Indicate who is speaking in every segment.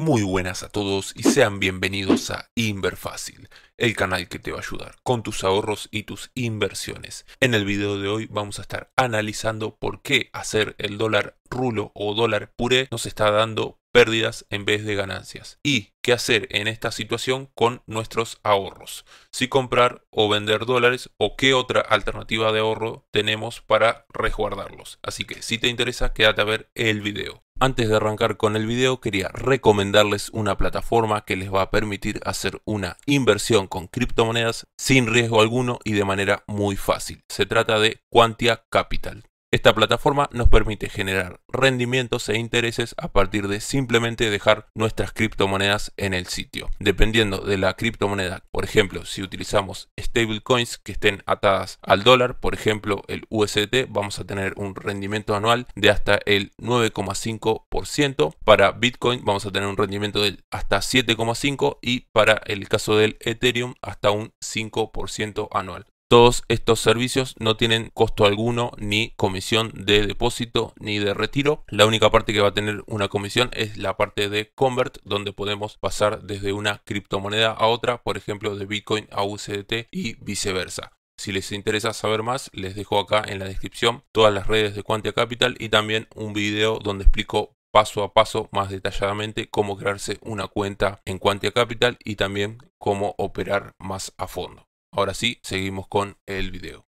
Speaker 1: Muy buenas a todos y sean bienvenidos a Inverfácil, el canal que te va a ayudar con tus ahorros y tus inversiones. En el video de hoy vamos a estar analizando por qué hacer el dólar rulo o dólar puré nos está dando pérdidas en vez de ganancias y qué hacer en esta situación con nuestros ahorros, si comprar o vender dólares o qué otra alternativa de ahorro tenemos para resguardarlos. Así que si te interesa quédate a ver el video. Antes de arrancar con el video quería recomendarles una plataforma que les va a permitir hacer una inversión con criptomonedas sin riesgo alguno y de manera muy fácil. Se trata de Quantia Capital. Esta plataforma nos permite generar rendimientos e intereses a partir de simplemente dejar nuestras criptomonedas en el sitio. Dependiendo de la criptomoneda, por ejemplo, si utilizamos stablecoins que estén atadas al dólar, por ejemplo el USDT, vamos a tener un rendimiento anual de hasta el 9,5%. Para Bitcoin vamos a tener un rendimiento de hasta 7,5% y para el caso del Ethereum hasta un 5% anual. Todos estos servicios no tienen costo alguno ni comisión de depósito ni de retiro. La única parte que va a tener una comisión es la parte de convert donde podemos pasar desde una criptomoneda a otra, por ejemplo de Bitcoin a USDT y viceversa. Si les interesa saber más, les dejo acá en la descripción todas las redes de Quantia Capital y también un video donde explico paso a paso más detalladamente cómo crearse una cuenta en Quantia Capital y también cómo operar más a fondo. Ahora sí, seguimos con el video.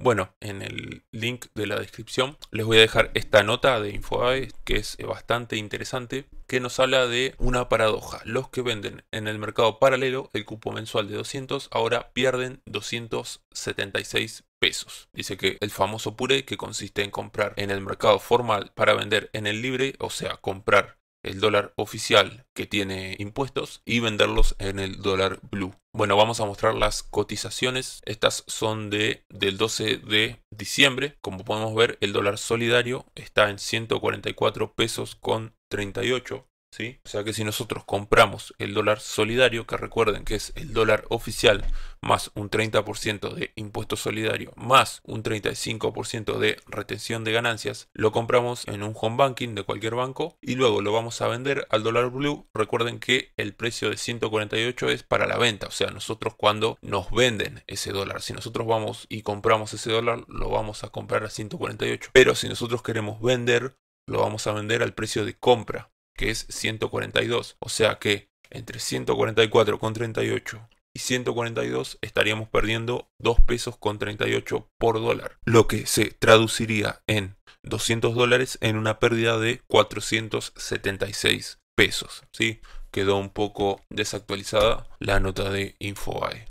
Speaker 1: Bueno, en el link de la descripción les voy a dejar esta nota de InfoAe que es bastante interesante, que nos habla de una paradoja. Los que venden en el mercado paralelo el cupo mensual de 200 ahora pierden 276 pesos. Dice que el famoso puré que consiste en comprar en el mercado formal para vender en el libre, o sea, comprar el dólar oficial que tiene impuestos y venderlos en el dólar blue. Bueno, vamos a mostrar las cotizaciones. Estas son de, del 12 de diciembre. Como podemos ver, el dólar solidario está en 144 pesos con 38 o sea que si nosotros compramos el dólar solidario, que recuerden que es el dólar oficial más un 30% de impuesto solidario más un 35% de retención de ganancias, lo compramos en un home banking de cualquier banco y luego lo vamos a vender al dólar blue. Recuerden que el precio de 148 es para la venta, o sea, nosotros cuando nos venden ese dólar, si nosotros vamos y compramos ese dólar, lo vamos a comprar a 148. Pero si nosotros queremos vender, lo vamos a vender al precio de compra que es 142. O sea que entre 144,38 y 142 estaríamos perdiendo 2 pesos con 38 por dólar, lo que se traduciría en 200 dólares en una pérdida de 476 pesos. ¿sí? Quedó un poco desactualizada la nota de InfoAe.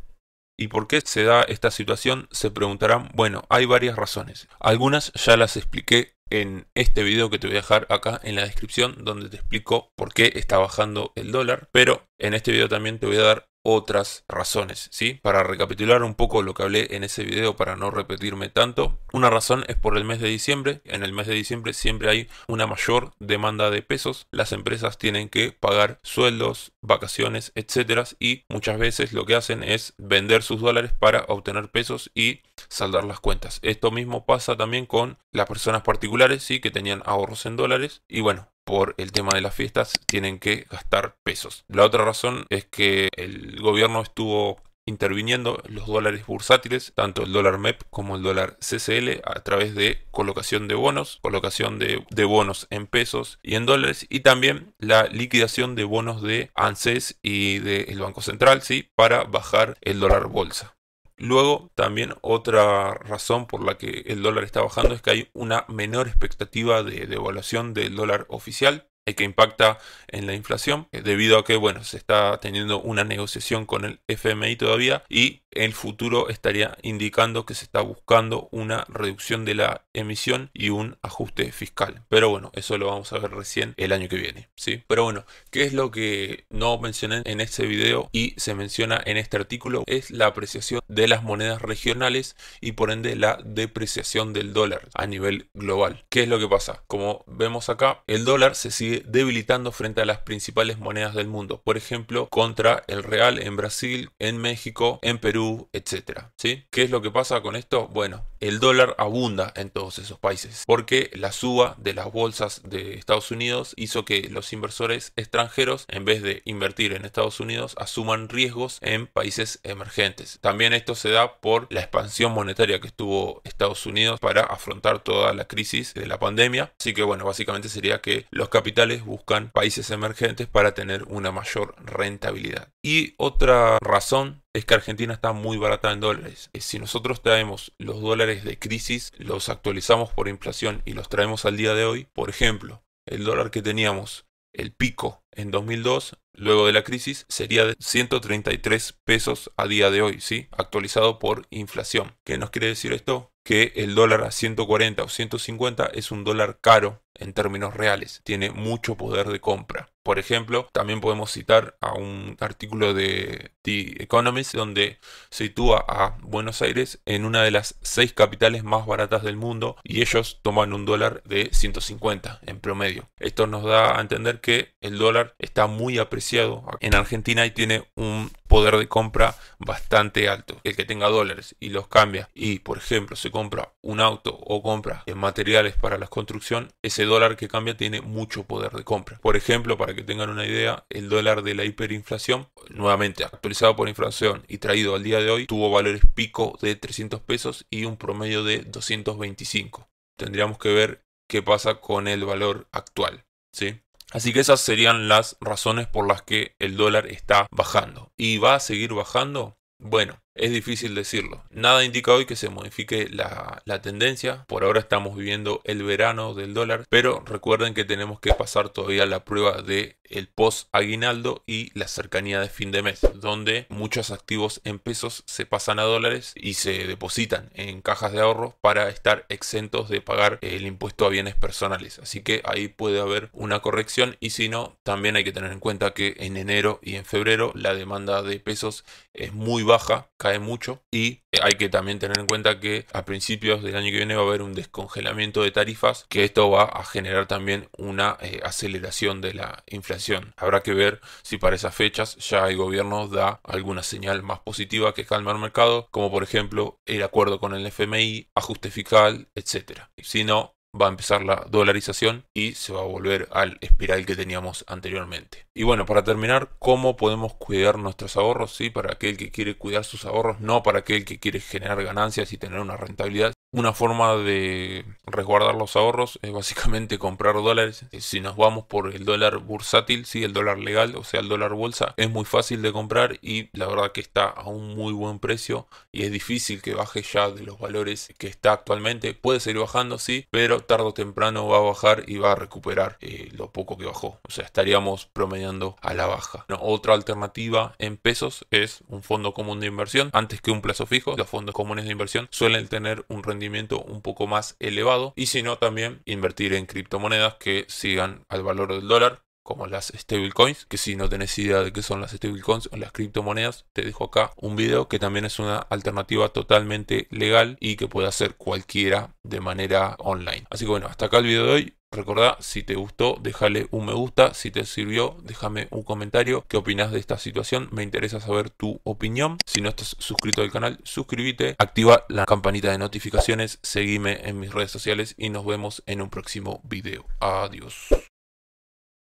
Speaker 1: ¿Y por qué se da esta situación? Se preguntarán, bueno, hay varias razones. Algunas ya las expliqué en este video que te voy a dejar acá en la descripción donde te explico por qué está bajando el dólar. Pero en este video también te voy a dar otras razones, ¿sí? Para recapitular un poco lo que hablé en ese video para no repetirme tanto, una razón es por el mes de diciembre, en el mes de diciembre siempre hay una mayor demanda de pesos, las empresas tienen que pagar sueldos, vacaciones, etcétera, y muchas veces lo que hacen es vender sus dólares para obtener pesos y saldar las cuentas. Esto mismo pasa también con las personas particulares, ¿sí? Que tenían ahorros en dólares y bueno, por el tema de las fiestas tienen que gastar pesos. La otra razón es que el gobierno estuvo interviniendo los dólares bursátiles, tanto el dólar MEP como el dólar CCL, a través de colocación de bonos, colocación de, bonos en pesos y en dólares, y también la liquidación de bonos de ANSES y del Banco Central, ¿sí? para bajar el dólar bolsa. Luego, también otra razón por la que el dólar está bajando es que hay una menor expectativa de devaluación del dólar oficial que impacta en la inflación eh, debido a que bueno se está teniendo una negociación con el FMI todavía y el futuro estaría indicando que se está buscando una reducción de la emisión y un ajuste fiscal. Pero bueno, eso lo vamos a ver recién el año que viene. ¿sí? Pero bueno, ¿qué es lo que no mencioné en este video y se menciona en este artículo? Es la apreciación de las monedas regionales y por ende la depreciación del dólar a nivel global. ¿Qué es lo que pasa? Como vemos acá, el dólar se sigue debilitando frente a las principales monedas del mundo. Por ejemplo, contra el real en Brasil, en México, en Perú etcétera etc. ¿sí? ¿Qué es lo que pasa con esto? Bueno, el dólar abunda en todos esos países porque la suba de las bolsas de Estados Unidos hizo que los inversores extranjeros, en vez de invertir en Estados Unidos, asuman riesgos en países emergentes. También esto se da por la expansión monetaria que estuvo Estados Unidos para afrontar toda la crisis de la pandemia. Así que bueno, básicamente sería que los capitales buscan países emergentes para tener una mayor rentabilidad. Y otra razón es que Argentina está muy barata en dólares. Eh, si nosotros traemos los dólares de crisis, los actualizamos por inflación y los traemos al día de hoy, por ejemplo, el dólar que teníamos, el pico en 2002, luego de la crisis, sería de 133 pesos a día de hoy, ¿sí? Actualizado por inflación. ¿Qué nos quiere decir esto? Que el dólar a 140 o 150 es un dólar caro en términos reales, tiene mucho poder de compra. Por ejemplo, también podemos citar a un artículo de The Economist donde sitúa a Buenos Aires en una de las seis capitales más baratas del mundo y ellos toman un dólar de 150 en promedio. Esto nos da a entender que el dólar está muy apreciado en Argentina y tiene un poder de compra bastante alto. El que tenga dólares y los cambia y, por ejemplo, se compra un auto o compra en materiales para la construcción, ese dólar que cambia tiene mucho poder de compra. Por ejemplo, para que tengan una idea, el dólar de la hiperinflación, nuevamente actualizado por inflación y traído al día de hoy, tuvo valores pico de 300 pesos y un promedio de 225. Tendríamos que ver qué pasa con el valor actual. ¿sí? Así que esas serían las razones por las que el dólar está bajando. ¿Y va a seguir bajando? Bueno, es difícil decirlo. Nada indica hoy que se modifique la, tendencia. Por ahora estamos viviendo el verano del dólar, pero recuerden que tenemos que pasar todavía la prueba de el post aguinaldo y la cercanía de fin de mes, donde muchos activos en pesos se pasan a dólares y se depositan en cajas de ahorro para estar exentos de pagar el impuesto a bienes personales. Así que ahí puede haber una corrección y si no, también hay que tener en cuenta que en enero y en febrero la demanda de pesos es muy baja cae mucho y hay que también tener en cuenta que a principios del año que viene va a haber un descongelamiento de tarifas que esto va a generar también una eh, aceleración de la inflación. Habrá que ver si para esas fechas ya el gobierno da alguna señal más positiva que calma el mercado, como por ejemplo el acuerdo con el FMI, ajuste fiscal, etcétera. Si no, va a empezar la dolarización y se va a volver al espiral que teníamos anteriormente. Y bueno, para terminar, ¿cómo podemos cuidar nuestros ahorros? Sí, para aquel que quiere cuidar sus ahorros, no para aquel que quiere generar ganancias y tener una rentabilidad, una forma de resguardar los ahorros es básicamente comprar dólares. Eh, si nos vamos por el dólar bursátil, sí, el dólar legal, o sea, el dólar bolsa, es muy fácil de comprar y la verdad que está a un muy buen precio y es difícil que baje ya de los valores que está actualmente. Puede seguir bajando, sí, pero tarde o temprano va a bajar y va a recuperar eh, lo poco que bajó. O sea, estaríamos promediando a la baja. otra alternativa en pesos es un fondo común de inversión. Antes que un plazo fijo, los fondos comunes de inversión suelen tener un rendimiento un poco más elevado y si no también invertir en criptomonedas que sigan al valor del dólar como las stablecoins, que si no tenés idea de qué son las stablecoins o las criptomonedas, te dejo acá un video que también es una alternativa totalmente legal y que puede hacer cualquiera de manera online. Así que bueno, hasta acá el video de hoy. Recordá, si te gustó, déjale un me gusta. Si te sirvió, déjame un comentario. ¿Qué opinas de esta situación? Me interesa saber tu opinión. Si no estás suscrito al canal, suscríbete, activa la campanita de notificaciones, seguime en mis redes sociales y nos vemos en un próximo video. Adiós.